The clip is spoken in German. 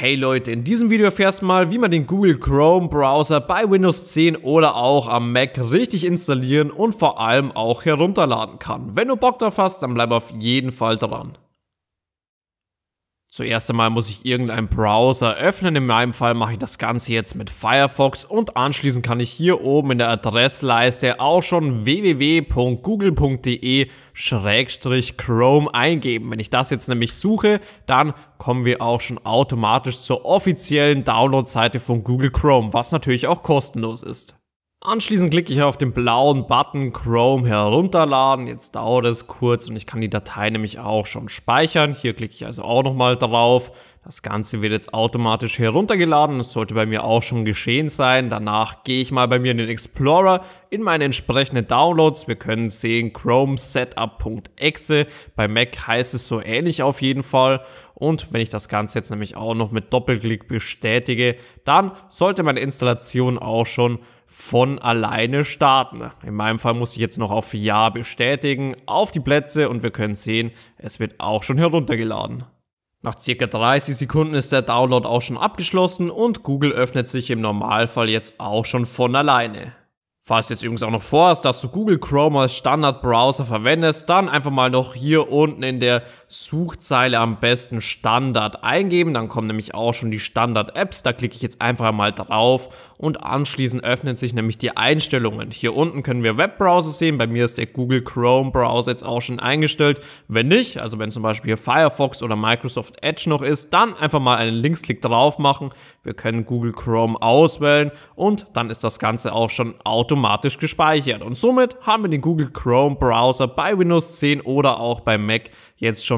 Hey Leute, in diesem Video erfährst du mal, wie man den Google Chrome Browser bei Windows 10 oder auch am Mac richtig installieren und vor allem auch herunterladen kann. Wenn du Bock drauf hast, dann bleib auf jeden Fall dran. Zuerst einmal muss ich irgendeinen Browser öffnen, in meinem Fall mache ich das Ganze jetzt mit Firefox und anschließend kann ich hier oben in der Adressleiste auch schon www.google.de-chrome eingeben. Wenn ich das jetzt nämlich suche, dann kommen wir auch schon automatisch zur offiziellen Downloadseite von Google Chrome, was natürlich auch kostenlos ist. Anschließend klicke ich auf den blauen Button Chrome herunterladen. Jetzt dauert es kurz und ich kann die Datei nämlich auch schon speichern. Hier klicke ich also auch nochmal drauf. Das Ganze wird jetzt automatisch heruntergeladen. Das sollte bei mir auch schon geschehen sein. Danach gehe ich mal bei mir in den Explorer in meine entsprechenden Downloads. Wir können sehen Chrome Setup.exe. Bei Mac heißt es so ähnlich auf jeden Fall. Und wenn ich das Ganze jetzt nämlich auch noch mit Doppelklick bestätige, dann sollte meine Installation auch schon von alleine starten. In meinem Fall muss ich jetzt noch auf Ja bestätigen, auf die Plätze und wir können sehen, es wird auch schon heruntergeladen. Nach circa 30 Sekunden ist der Download auch schon abgeschlossen und Google öffnet sich im Normalfall jetzt auch schon von alleine. Falls du jetzt übrigens auch noch vorhast, dass du Google Chrome als Standardbrowser verwendest, dann einfach mal noch hier unten in der Suchzeile am besten Standard eingeben. Dann kommen nämlich auch schon die Standard-Apps. Da klicke ich jetzt einfach mal drauf und anschließend öffnen sich nämlich die Einstellungen. Hier unten können wir Webbrowser sehen. Bei mir ist der Google Chrome Browser jetzt auch schon eingestellt. Wenn nicht, also wenn zum Beispiel Firefox oder Microsoft Edge noch ist, dann einfach mal einen Linksklick drauf machen. Wir können Google Chrome auswählen und dann ist das Ganze auch schon automatisch gespeichert. Und somit haben wir den Google Chrome Browser bei Windows 10 oder auch bei Mac jetzt schon